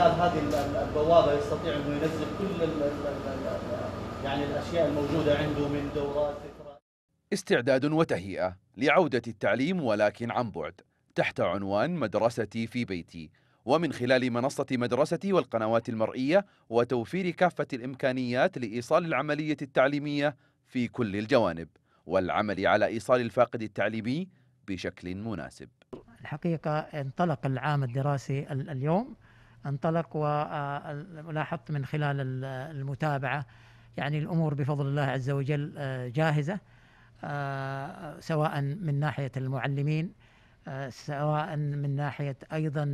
هذه البوابه يستطيع انه ينزل كل يعني الاشياء الموجوده عنده من دورات استعداد وتهيئه لعوده التعليم ولكن عن بعد تحت عنوان مدرستي في بيتي ومن خلال منصه مدرستي والقنوات المرئيه وتوفير كافه الامكانيات لايصال العمليه التعليميه في كل الجوانب والعمل على ايصال الفاقد التعليمي بشكل مناسب. الحقيقه انطلق العام الدراسي اليوم انطلق ولاحظت آه، من خلال المتابعة يعني الأمور بفضل الله عز وجل آه، جاهزة آه، سواء من ناحية المعلمين سواء من ناحية أيضا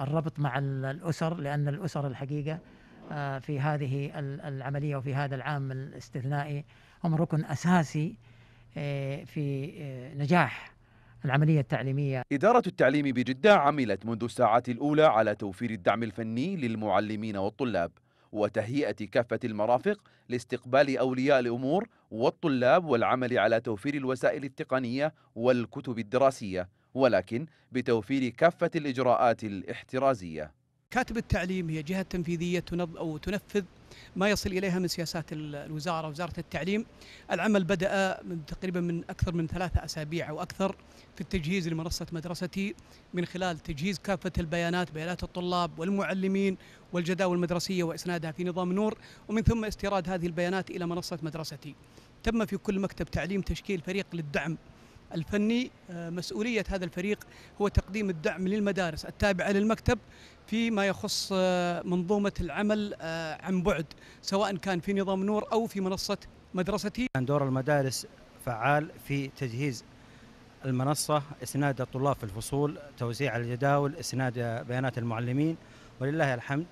الربط مع الأسر لأن الأسر الحقيقة في هذه العملية وفي هذا العام الاستثنائي هم ركن أساسي في نجاح العملية التعليمية إدارة التعليم بجدة عملت منذ الساعات الأولى على توفير الدعم الفني للمعلمين والطلاب وتهيئة كافة المرافق لاستقبال أولياء الأمور والطلاب والعمل على توفير الوسائل التقنية والكتب الدراسية ولكن بتوفير كافة الإجراءات الاحترازية كاتب التعليم هي جهة تنفيذية تنظ أو تنفذ ما يصل إليها من سياسات الوزارة وزارة التعليم العمل بدأ من تقريبا من أكثر من ثلاثة أسابيع أو أكثر في التجهيز لمنصة مدرستي من خلال تجهيز كافة البيانات بيانات الطلاب والمعلمين والجداول المدرسية وإسنادها في نظام نور ومن ثم استيراد هذه البيانات إلى منصة مدرستي تم في كل مكتب تعليم تشكيل فريق للدعم الفني آه، مسؤولية هذا الفريق هو تقديم الدعم للمدارس التابعة للمكتب فيما يخص آه، منظومة العمل آه، عن بعد سواء كان في نظام نور أو في منصة مدرستي دور المدارس فعال في تجهيز المنصة إسناد الطلاب في الفصول توزيع الجداول إسناد بيانات المعلمين ولله الحمد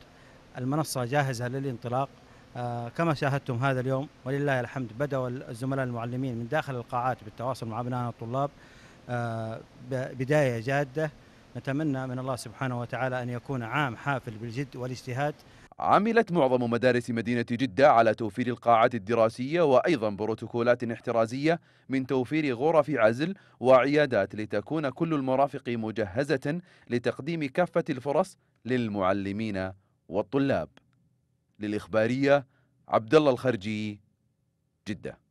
المنصة جاهزة للانطلاق آه، كما شاهدتم هذا اليوم ولله الحمد بدأوا الزملاء المعلمين من داخل القاعات بالتواصل مع أبنائنا الطلاب آه، بداية جادة نتمنى من الله سبحانه وتعالى أن يكون عام حافل بالجد والاجتهاد عملت معظم مدارس مدينة جدة على توفير القاعات الدراسية وأيضا بروتوكولات احترازية من توفير غرف عزل وعيادات لتكون كل المرافق مجهزة لتقديم كافة الفرص للمعلمين والطلاب للإخبارية عبد الله الخرجي جده